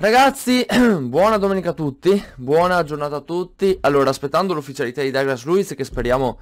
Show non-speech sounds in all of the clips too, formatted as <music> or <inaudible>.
Ragazzi, <clears throat> buona domenica a tutti, buona giornata a tutti. Allora, aspettando l'ufficialità di Douglas Luiz che speriamo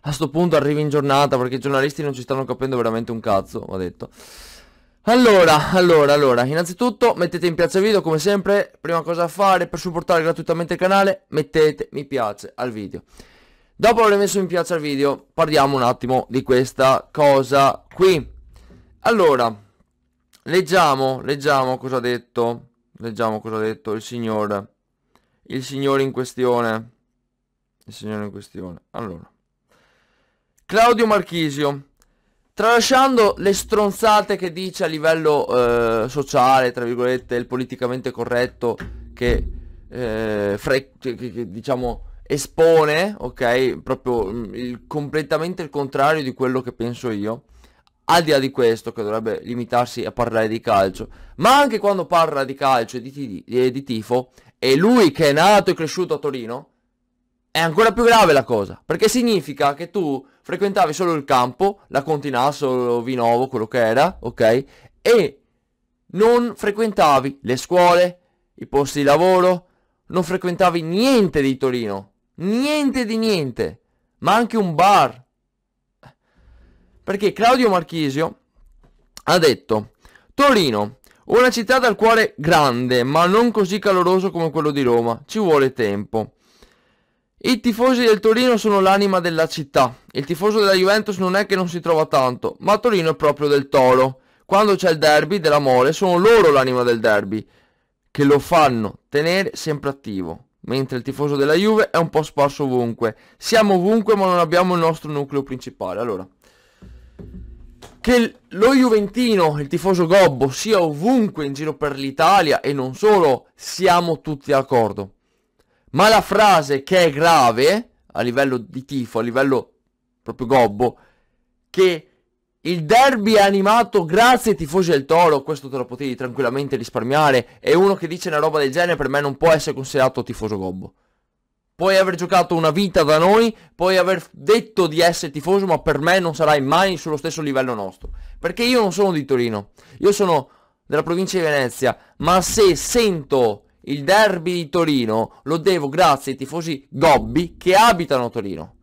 a sto punto arrivi in giornata perché i giornalisti non ci stanno capendo veramente un cazzo, ho detto. Allora, allora, allora, innanzitutto mettete in piazza il video come sempre, prima cosa da fare per supportare gratuitamente il canale, mettete mi piace al video. Dopo aver messo mi piace al video, parliamo un attimo di questa cosa qui. Allora, leggiamo, leggiamo cosa ha detto. Leggiamo cosa ha detto il signore. Il signore in questione. Il signore in questione. Allora. Claudio Marchisio. Tralasciando le stronzate che dice a livello eh, sociale, tra virgolette, il politicamente corretto che, eh, che, che diciamo espone, ok, proprio mm, il, completamente il contrario di quello che penso io al di là di questo, che dovrebbe limitarsi a parlare di calcio, ma anche quando parla di calcio e di, di, di tifo, e lui che è nato e cresciuto a Torino, è ancora più grave la cosa, perché significa che tu frequentavi solo il campo, la Continasso, Vinovo, quello che era, ok? E non frequentavi le scuole, i posti di lavoro, non frequentavi niente di Torino, niente di niente, ma anche un bar, perché Claudio Marchisio ha detto Torino, una città dal cuore grande, ma non così caloroso come quello di Roma, ci vuole tempo. I tifosi del Torino sono l'anima della città. Il tifoso della Juventus non è che non si trova tanto, ma Torino è proprio del Toro. Quando c'è il derby dell'amore, sono loro l'anima del derby, che lo fanno tenere sempre attivo. Mentre il tifoso della Juve è un po' sparso ovunque. Siamo ovunque, ma non abbiamo il nostro nucleo principale. Allora, che lo Juventino, il tifoso Gobbo, sia ovunque in giro per l'Italia e non solo, siamo tutti d'accordo. Ma la frase che è grave, eh, a livello di tifo, a livello proprio Gobbo, che il derby è animato grazie ai tifosi del Toro, questo te lo potevi tranquillamente risparmiare, e uno che dice una roba del genere per me non può essere considerato tifoso Gobbo. Puoi aver giocato una vita da noi, puoi aver detto di essere tifoso, ma per me non sarai mai sullo stesso livello nostro. Perché io non sono di Torino, io sono della provincia di Venezia, ma se sento il derby di Torino lo devo grazie ai tifosi gobbi che abitano a Torino.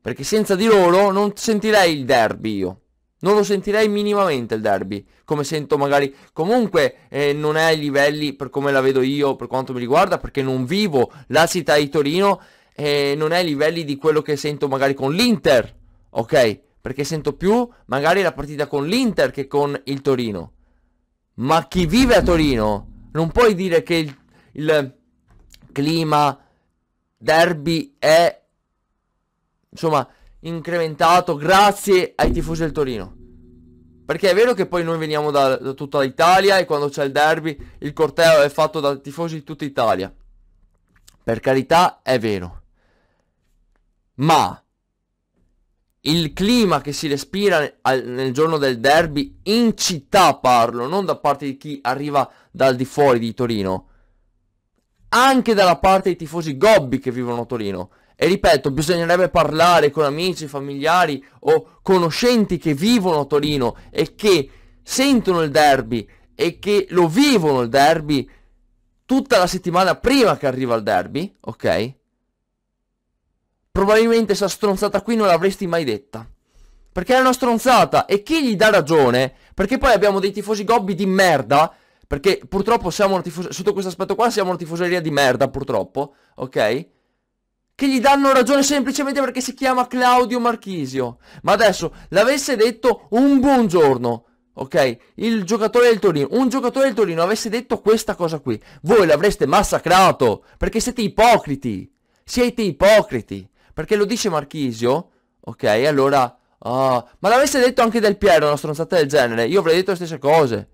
Perché senza di loro non sentirei il derby io. Non lo sentirei minimamente il derby, come sento magari... Comunque eh, non è ai livelli per come la vedo io, per quanto mi riguarda, perché non vivo la città di Torino, eh, non è ai livelli di quello che sento magari con l'Inter, ok? Perché sento più magari la partita con l'Inter che con il Torino. Ma chi vive a Torino non puoi dire che il, il clima derby è... Insomma, incrementato grazie ai tifosi del Torino. Perché è vero che poi noi veniamo da, da tutta l'Italia e quando c'è il derby il corteo è fatto da tifosi di tutta Italia. Per carità, è vero. Ma il clima che si respira al, nel giorno del derby, in città parlo, non da parte di chi arriva dal di fuori di Torino, anche dalla parte dei tifosi gobbi che vivono a Torino, e ripeto, bisognerebbe parlare con amici, familiari o conoscenti che vivono a Torino e che sentono il derby e che lo vivono il derby tutta la settimana prima che arriva il derby, ok? Probabilmente questa stronzata qui non l'avresti mai detta. Perché è una stronzata e chi gli dà ragione? Perché poi abbiamo dei tifosi gobbi di merda perché purtroppo siamo una tifoseria, sotto questo aspetto qua siamo una tifoseria di merda purtroppo, ok? che gli danno ragione semplicemente perché si chiama Claudio Marchisio. Ma adesso l'avesse detto un buongiorno, ok? Il giocatore del Torino, un giocatore del Torino avesse detto questa cosa qui, voi l'avreste massacrato perché siete ipocriti. Siete ipocriti. Perché lo dice Marchisio, ok? Allora, oh, ma l'avesse detto anche Del Piero una stronzata del genere, io avrei detto le stesse cose.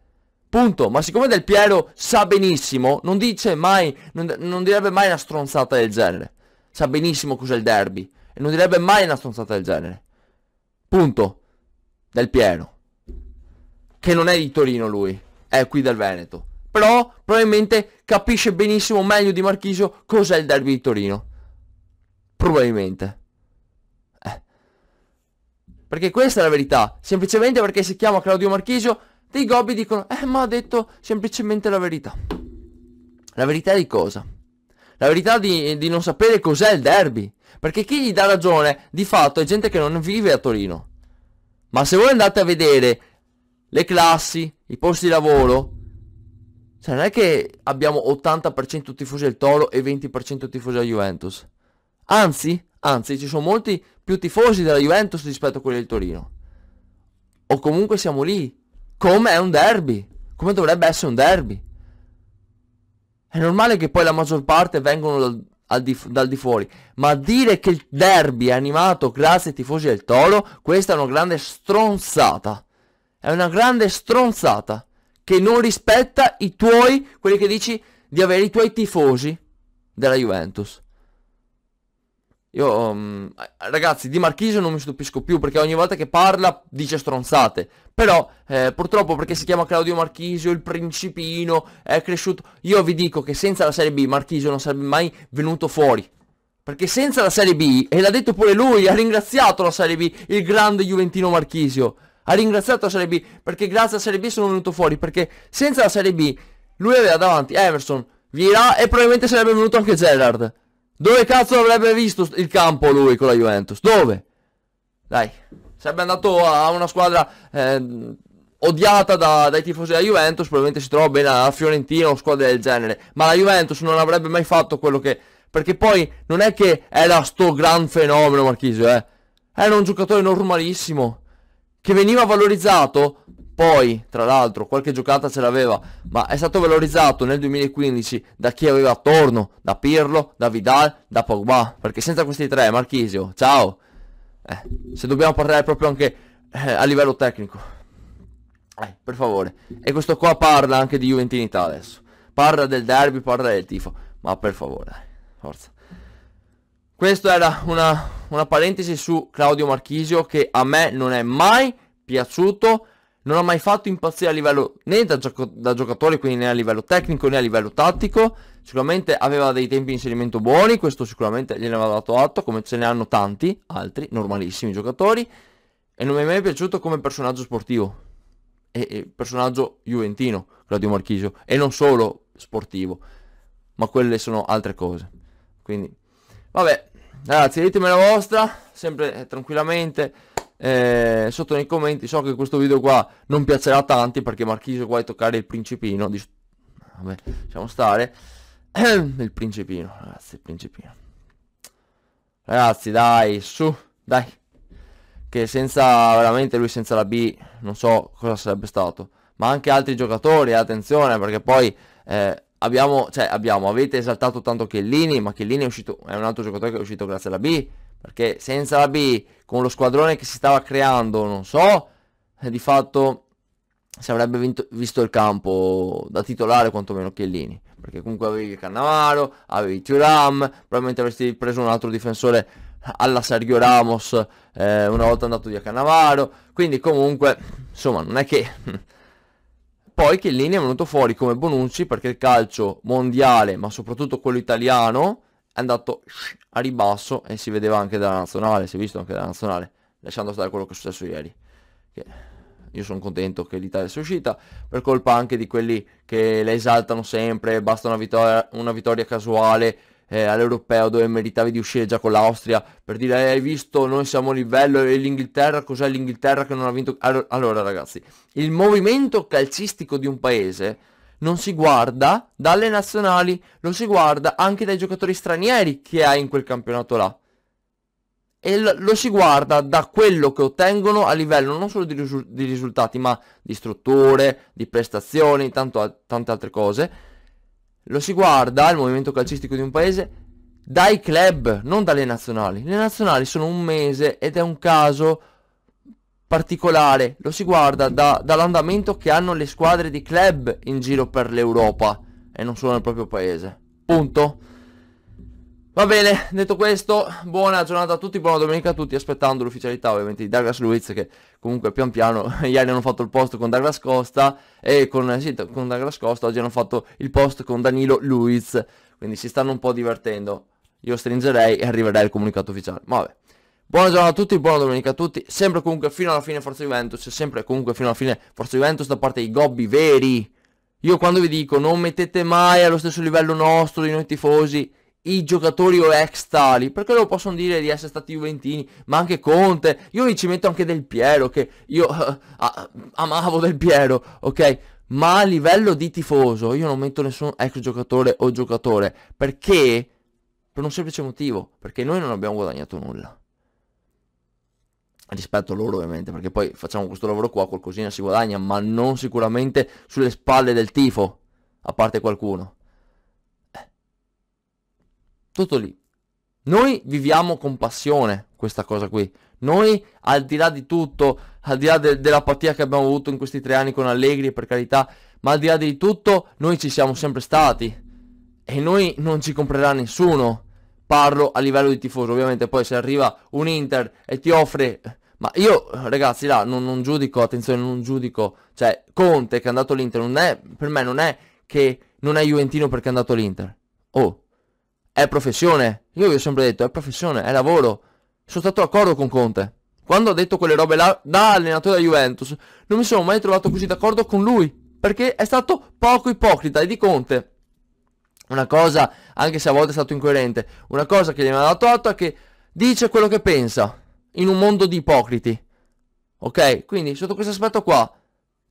Punto. Ma siccome Del Piero sa benissimo, non dice mai, non, non direbbe mai una stronzata del genere sa benissimo cos'è il derby e non direbbe mai una stronzata del genere. Punto. Del Pieno. Che non è di Torino lui, è qui del Veneto. Però probabilmente capisce benissimo meglio di Marchisio cos'è il derby di Torino. Probabilmente. Eh. Perché questa è la verità. Semplicemente perché si chiama Claudio Marchisio, dei gobbi dicono, eh ma ha detto semplicemente la verità. La verità di cosa? la verità di, di non sapere cos'è il derby. Perché chi gli dà ragione, di fatto, è gente che non vive a Torino. Ma se voi andate a vedere le classi, i posti di lavoro, cioè non è che abbiamo 80% tifosi del Toro e 20% tifosi della Juventus. Anzi, anzi, ci sono molti più tifosi della Juventus rispetto a quelli del Torino. O comunque siamo lì. Come è un derby. Come dovrebbe essere un derby. È normale che poi la maggior parte vengano dal, di, dal di fuori. Ma dire che il derby è animato grazie ai tifosi del Toro, questa è una grande stronzata. È una grande stronzata che non rispetta i tuoi, quelli che dici di avere i tuoi tifosi della Juventus. Io, um, ragazzi, di Marchisio non mi stupisco più perché ogni volta che parla dice stronzate. Però, eh, purtroppo perché si chiama Claudio Marchisio, il principino, è cresciuto... Io vi dico che senza la Serie B Marchisio non sarebbe mai venuto fuori. Perché senza la Serie B, e l'ha detto pure lui, ha ringraziato la Serie B, il grande Juventino Marchisio. Ha ringraziato la Serie B perché grazie alla Serie B sono venuto fuori. Perché senza la Serie B lui aveva davanti Emerson, Vira e probabilmente sarebbe venuto anche Gerard. Dove cazzo avrebbe visto il campo lui con la Juventus? Dove? Dai, sarebbe andato a una squadra eh, odiata da, dai tifosi della Juventus, probabilmente si trova bene a Fiorentina o squadre del genere, ma la Juventus non avrebbe mai fatto quello che... Perché poi non è che era sto gran fenomeno Marchisio, eh. Era un giocatore normalissimo, che veniva valorizzato poi tra l'altro qualche giocata ce l'aveva, ma è stato valorizzato nel 2015 da chi aveva attorno, da Pirlo, da Vidal, da Pogba, perché senza questi tre Marchisio, ciao, eh, se dobbiamo parlare proprio anche eh, a livello tecnico, eh, per favore, e questo qua parla anche di Juventinità adesso, parla del derby, parla del tifo, ma per favore, forza. Questa era una, una parentesi su Claudio Marchisio che a me non è mai piaciuto non ha mai fatto impazzire a livello né da, gioco- da giocatore, quindi né a livello tecnico né a livello tattico. Sicuramente aveva dei tempi di inserimento buoni, questo sicuramente gliene aveva dato atto, come ce ne hanno tanti altri normalissimi giocatori. E non mi è mai piaciuto come personaggio sportivo. E, e personaggio juventino, Claudio Marchisio. E non solo sportivo. Ma quelle sono altre cose. Quindi, vabbè, ragazzi, ditemi la vostra, sempre tranquillamente eh, sotto nei commenti so che questo video qua non piacerà a tanti perché Marchisio vuole toccare il principino di... vabbè lasciamo stare <clears throat> il principino ragazzi il principino ragazzi dai su dai che senza veramente lui senza la B non so cosa sarebbe stato ma anche altri giocatori attenzione perché poi eh, abbiamo cioè abbiamo avete esaltato tanto Chiellini ma Chiellini è uscito è un altro giocatore che è uscito grazie alla B perché senza la B, con lo squadrone che si stava creando, non so, eh, di fatto si avrebbe vinto, visto il campo da titolare quantomeno Chiellini. Perché comunque avevi il Cannavaro, avevi Thuram, probabilmente avresti preso un altro difensore alla Sergio Ramos eh, una volta andato via Cannavaro. Quindi comunque, insomma, non è che... <laughs> Poi Chiellini è venuto fuori come Bonucci perché il calcio mondiale, ma soprattutto quello italiano, è andato a ribasso e si vedeva anche dalla nazionale, si è visto anche dalla nazionale, lasciando stare quello che è successo ieri. Che io sono contento che l'Italia sia uscita, per colpa anche di quelli che la esaltano sempre, basta una vittoria, una vittoria casuale eh, all'europeo dove meritavi di uscire già con l'Austria, per dire eh, hai visto noi siamo a livello e l'Inghilterra, cos'è l'Inghilterra che non ha vinto? Allora ragazzi, il movimento calcistico di un paese non si guarda dalle nazionali, lo si guarda anche dai giocatori stranieri che hai in quel campionato là. E lo si guarda da quello che ottengono a livello non solo di, risu di risultati, ma di strutture, di prestazioni, tante altre cose. Lo si guarda, il movimento calcistico di un paese, dai club, non dalle nazionali. Le nazionali sono un mese ed è un caso particolare lo si guarda da, dall'andamento che hanno le squadre di club in giro per l'Europa e non solo nel proprio paese. Punto. Va bene, detto questo, buona giornata a tutti, buona domenica a tutti, aspettando l'ufficialità ovviamente di Douglas Luiz che comunque pian piano ieri <laughs> hanno fatto il post con Douglas Costa e con, sì, con Douglas Costa oggi hanno fatto il post con Danilo Luiz, quindi si stanno un po' divertendo. Io stringerei e arriverà il comunicato ufficiale. Ma vabbè. Buona giornata a tutti, buona domenica a tutti, sempre comunque fino alla fine Forza Juventus, cioè sempre comunque fino alla fine Forza Juventus da parte dei gobbi veri. Io quando vi dico non mettete mai allo stesso livello nostro di noi tifosi i giocatori o ex tali, perché loro possono dire di essere stati Juventini, ma anche Conte, io vi ci metto anche Del Piero, che io uh, <laughs> uh, amavo Del Piero, ok? Ma a livello di tifoso io non metto nessun ex giocatore o giocatore, perché? Per un semplice motivo, perché noi non abbiamo guadagnato nulla rispetto a loro ovviamente perché poi facciamo questo lavoro qua qualcosina si guadagna ma non sicuramente sulle spalle del tifo a parte qualcuno eh, tutto lì noi viviamo con passione questa cosa qui noi al di là di tutto al di là de dell'apatia che abbiamo avuto in questi tre anni con Allegri per carità ma al di là di tutto noi ci siamo sempre stati e noi non ci comprerà nessuno parlo a livello di tifoso, ovviamente poi se arriva un Inter e ti offre... Ma io, ragazzi, là, non, non giudico, attenzione, non giudico, cioè, Conte che è andato all'Inter, non è, per me non è che non è Juventino perché è andato all'Inter. Oh, è professione. Io vi ho sempre detto, è professione, è lavoro. Sono stato d'accordo con Conte. Quando ha detto quelle robe là, da allenatore della Juventus, non mi sono mai trovato così d'accordo con lui. Perché è stato poco ipocrita e di Conte una cosa, anche se a volte è stato incoerente, una cosa che gli hanno dato atto è che dice quello che pensa in un mondo di ipocriti. Ok? Quindi sotto questo aspetto qua,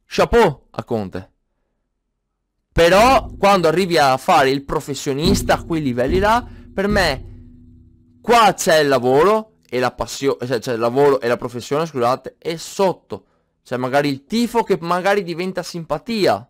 chapeau a Conte. Però quando arrivi a fare il professionista a quei livelli là, per me qua c'è il lavoro e la passione, cioè c'è il lavoro e la professione, scusate, e sotto c'è magari il tifo che magari diventa simpatia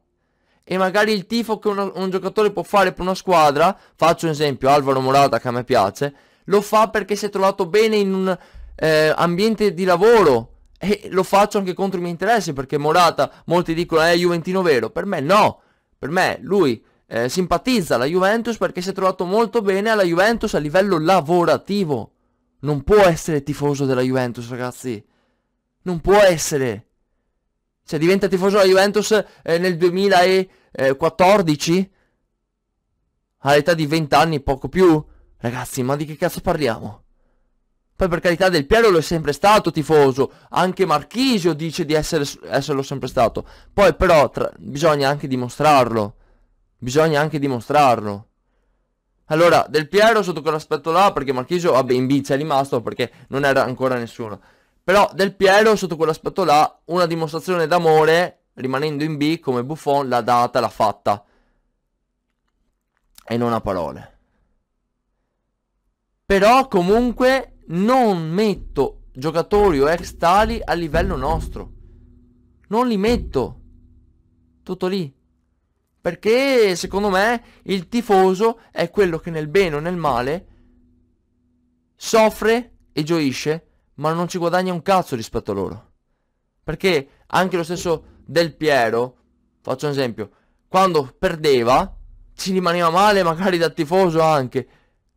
e magari il tifo che uno, un giocatore può fare per una squadra, faccio un esempio, Alvaro Morata che a me piace, lo fa perché si è trovato bene in un eh, ambiente di lavoro e lo faccio anche contro i miei interessi perché Morata, molti dicono è eh, Juventino vero, per me no, per me lui eh, simpatizza la Juventus perché si è trovato molto bene alla Juventus a livello lavorativo. Non può essere tifoso della Juventus, ragazzi. Non può essere. Cioè diventa tifoso della Juventus eh, nel 2014? Eh, All'età di 20 anni, poco più? Ragazzi, ma di che cazzo parliamo? Poi per carità del Piero lo è sempre stato tifoso, anche Marchisio dice di essere, esserlo sempre stato. Poi però tra, bisogna anche dimostrarlo. Bisogna anche dimostrarlo. Allora, del Piero sotto quell'aspetto là, perché Marchisio, vabbè, in B c'è rimasto perché non era ancora nessuno. Però Del Piero, sotto quell'aspetto là, una dimostrazione d'amore, rimanendo in B come Buffon, l'ha data, l'ha fatta. E non ha parole. Però comunque non metto giocatori o ex tali a livello nostro. Non li metto. Tutto lì. Perché secondo me il tifoso è quello che nel bene o nel male soffre e gioisce ma non ci guadagna un cazzo rispetto a loro. Perché anche lo stesso Del Piero, faccio un esempio, quando perdeva ci rimaneva male magari da tifoso anche,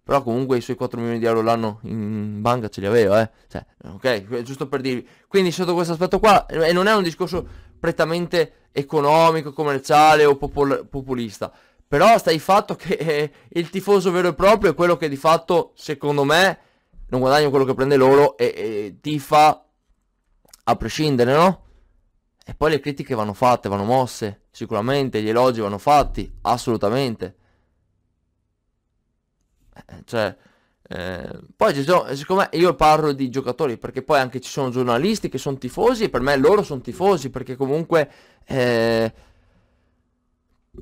però comunque i suoi 4 milioni di euro l'anno in banca ce li aveva, eh. Cioè, ok, giusto per dirvi. Quindi sotto questo aspetto qua, e non è un discorso prettamente economico, commerciale o popol- populista, però sta il fatto che eh, <laughs> il tifoso vero e proprio è quello che di fatto, secondo me, non guadagno quello che prende loro e, e tifa a prescindere, no? E poi le critiche vanno fatte, vanno mosse, sicuramente, gli elogi vanno fatti, assolutamente. Eh, cioè, eh, poi ci sono, siccome io parlo di giocatori, perché poi anche ci sono giornalisti che sono tifosi e per me loro sono tifosi, perché comunque... Eh,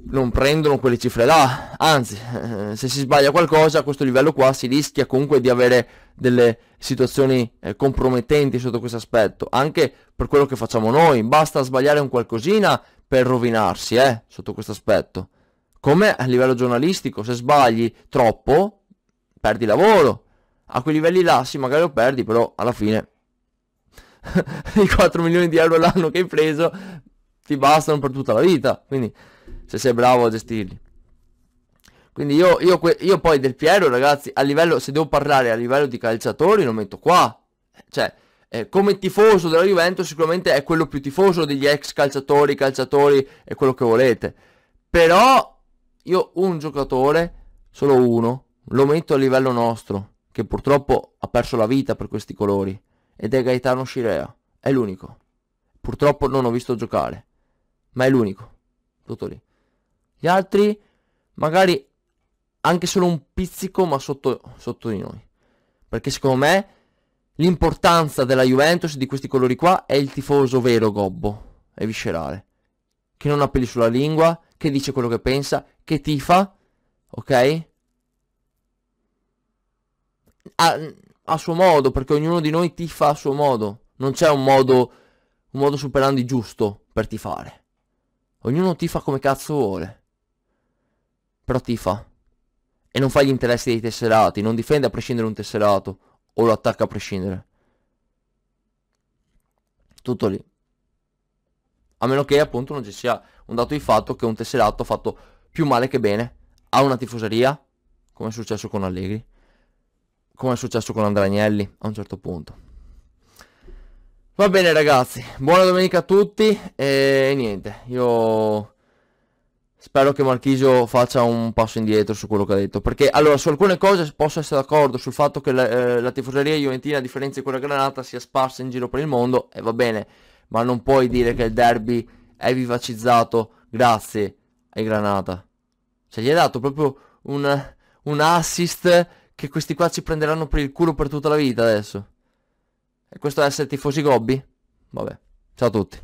non prendono quelle cifre là, anzi, eh, se si sbaglia qualcosa a questo livello qua si rischia comunque di avere delle situazioni eh, compromettenti sotto questo aspetto, anche per quello che facciamo noi, basta sbagliare un qualcosina per rovinarsi, eh, sotto questo aspetto. Come a livello giornalistico, se sbagli troppo, perdi lavoro. A quei livelli là, sì, magari lo perdi, però alla fine <laughs> i 4 milioni di euro l'anno che hai preso ti bastano per tutta la vita, quindi se sei bravo a gestirli. Quindi io, io, io, poi del Piero, ragazzi, a livello, se devo parlare a livello di calciatori, lo metto qua. Cioè, eh, come tifoso della Juventus sicuramente è quello più tifoso degli ex calciatori, calciatori e quello che volete. Però io un giocatore, solo uno, lo metto a livello nostro, che purtroppo ha perso la vita per questi colori, ed è Gaetano Scirea. È l'unico. Purtroppo non ho visto giocare, ma è l'unico. Tutto lì. Gli altri magari anche solo un pizzico ma sotto, sotto di noi. Perché secondo me l'importanza della Juventus di questi colori qua è il tifoso vero gobbo e viscerale. Che non ha peli sulla lingua, che dice quello che pensa, che tifa, ok? A, a suo modo, perché ognuno di noi tifa a suo modo. Non c'è un modo, un modo superandi giusto per tifare. Ognuno tifa come cazzo vuole però ti fa. E non fa gli interessi dei tesserati, non difende a prescindere un tesserato o lo attacca a prescindere. Tutto lì. A meno che appunto non ci sia un dato di fatto che un tesserato ha fatto più male che bene a una tifoseria, come è successo con Allegri, come è successo con Andragnelli a un certo punto. Va bene ragazzi, buona domenica a tutti e niente, io spero che Marchisio faccia un passo indietro su quello che ha detto, perché allora su alcune cose posso essere d'accordo, sul fatto che la, eh, la tifoseria Juventina, a differenza di quella granata, sia sparsa in giro per il mondo, e va bene, ma non puoi dire che il derby è vivacizzato grazie ai granata. Cioè gli hai dato proprio un, un assist che questi qua ci prenderanno per il culo per tutta la vita adesso. E questo è essere tifosi gobbi? Vabbè, ciao a tutti.